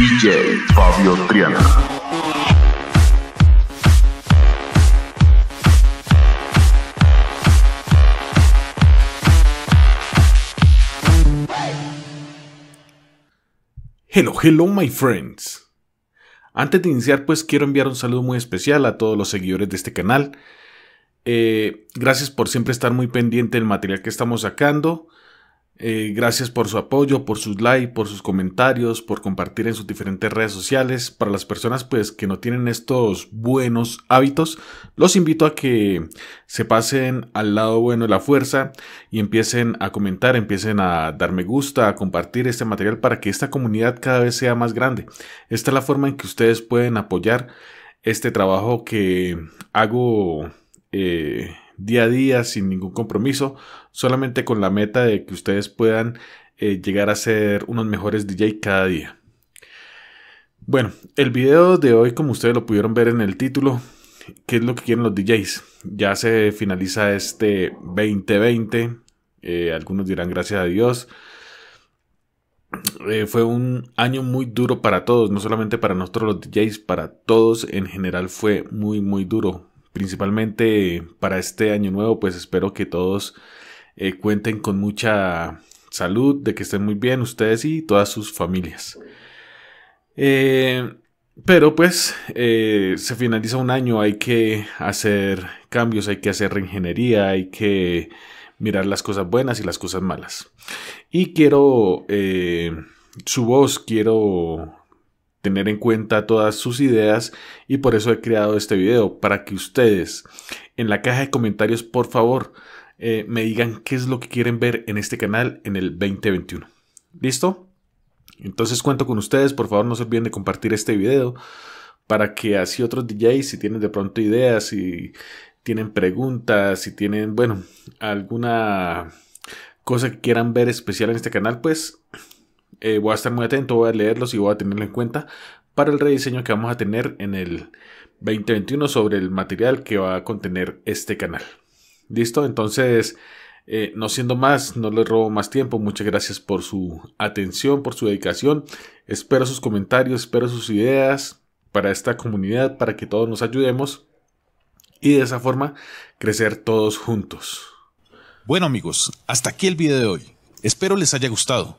DJ Fabio Triana. Hello, hello my friends. Antes de iniciar, pues quiero enviar un saludo muy especial a todos los seguidores de este canal. Eh, gracias por siempre estar muy pendiente del material que estamos sacando. Eh, gracias por su apoyo, por sus likes, por sus comentarios, por compartir en sus diferentes redes sociales. Para las personas pues que no tienen estos buenos hábitos, los invito a que se pasen al lado bueno de la fuerza y empiecen a comentar, empiecen a dar me gusta, a compartir este material para que esta comunidad cada vez sea más grande. Esta es la forma en que ustedes pueden apoyar este trabajo que hago eh, día a día, sin ningún compromiso, solamente con la meta de que ustedes puedan eh, llegar a ser unos mejores DJ cada día. Bueno, el video de hoy, como ustedes lo pudieron ver en el título, ¿qué es lo que quieren los DJs? Ya se finaliza este 2020, eh, algunos dirán gracias a Dios. Eh, fue un año muy duro para todos, no solamente para nosotros los DJs, para todos en general fue muy, muy duro principalmente para este año nuevo, pues espero que todos eh, cuenten con mucha salud, de que estén muy bien ustedes y todas sus familias. Eh, pero pues eh, se finaliza un año, hay que hacer cambios, hay que hacer reingeniería, hay que mirar las cosas buenas y las cosas malas. Y quiero su voz, quiero tener en cuenta todas sus ideas y por eso he creado este video para que ustedes en la caja de comentarios por favor eh, me digan qué es lo que quieren ver en este canal en el 2021. ¿Listo? Entonces cuento con ustedes, por favor no se olviden de compartir este video para que así otros DJs si tienen de pronto ideas, si tienen preguntas, si tienen, bueno, alguna cosa que quieran ver especial en este canal, pues eh, voy a estar muy atento, voy a leerlos y voy a tenerlo en cuenta para el rediseño que vamos a tener en el 2021 sobre el material que va a contener este canal. Listo, entonces, eh, no siendo más, no les robo más tiempo. Muchas gracias por su atención, por su dedicación. Espero sus comentarios, espero sus ideas para esta comunidad, para que todos nos ayudemos y de esa forma crecer todos juntos. Bueno amigos, hasta aquí el video de hoy. Espero les haya gustado.